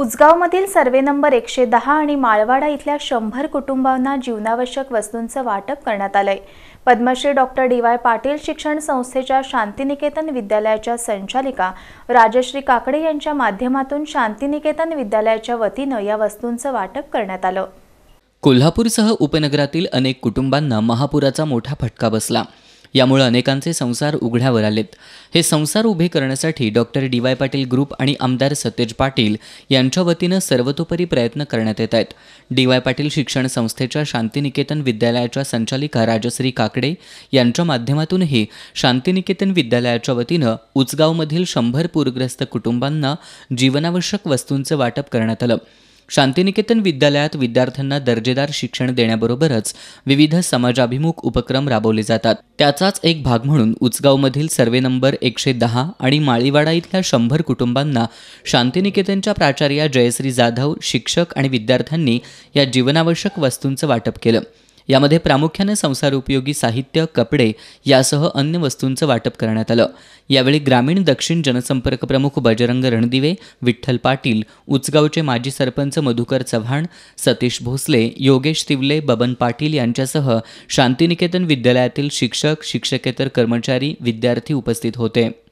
उजगावमधील survey number एकशे दहा आणि माळवाडा इथल्या शंभर कुटुंबांना जीवनावश्यक वस्तूंचं वाटप करण्यात आलंय Padmashri doctor D Y Patil शिक्षण संस्थेच्या शांतिनिकेतन विद्यालयाच्या संचालिका राजश्री काकडे यांच्या माध्यमातून शांतिनिकेतन विद्यालयाच्या वतीनं या वस्तूंचं वाटप करण्यात आलं कोल्हापूरसह उपनगरातील अनेक कुटुंबांना महापुराचा मोठा फटका बसला यामुळे अनेकांचे संसार उघड्यावर आलेत हे संसार उभे करण्यासाठी doctor D Y Patil group आणि आमदार सतेज पाटील यांच्या वतीनं सर्वतोपरी प्रयत्न करण्यात येत आहेत डी वाय पाटील शिक्षण संस्थेच्या शांतिनिकेतन विद्यालयाच्या संचालिका राजश्री काकडे यांच्या माध्यमातूनही शांतिनिकेतन विद्यालयाच्या वतीनं उचगावमधील शंभर पूरग्रस्त कुटुंबांना जीवनावश्यक वस्तूंचं वाटप करण्यात आलं शांतिनिकेतन विद्यालयात विद्यार्थ्यांना दर्जेदार शिक्षण देण्याबरोबरच विविध समाजाभिमुख उपक्रम राबवले जातात त्याचाच एक भाग म्हणून उचगावमधील सर्वे नंबर एकशे दहा आणि माळीवाडा इथल्या शंभर कुटुंबांना शांतिनिकेतनच्या प्राचार्या जयश्री जाधव शिक्षक आणि विद्यार्थ्यांनी या जीवनावश्यक वस्तूंचं वाटप केलं यामध्ये प्रामुख्याने संसार उपयोगी साहित्य कपडे यासह अन्य वस्तूंचं वाटप करण्यात आलं यावेळी ग्रामीण दक्षिण जनसंपर्क प्रमुख बजरंग रणदिवे विठ्ठल पाटील उचगावचे माजी सरपंच मधुकर चव्हाण सतीश भोसले योगेश तिवले बबन पाटील यांच्यासह शांतिनिकेतन विद्यालयातील शिक्षक शिक्षकेतर कर्मचारी विद्यार्थी उपस्थित होते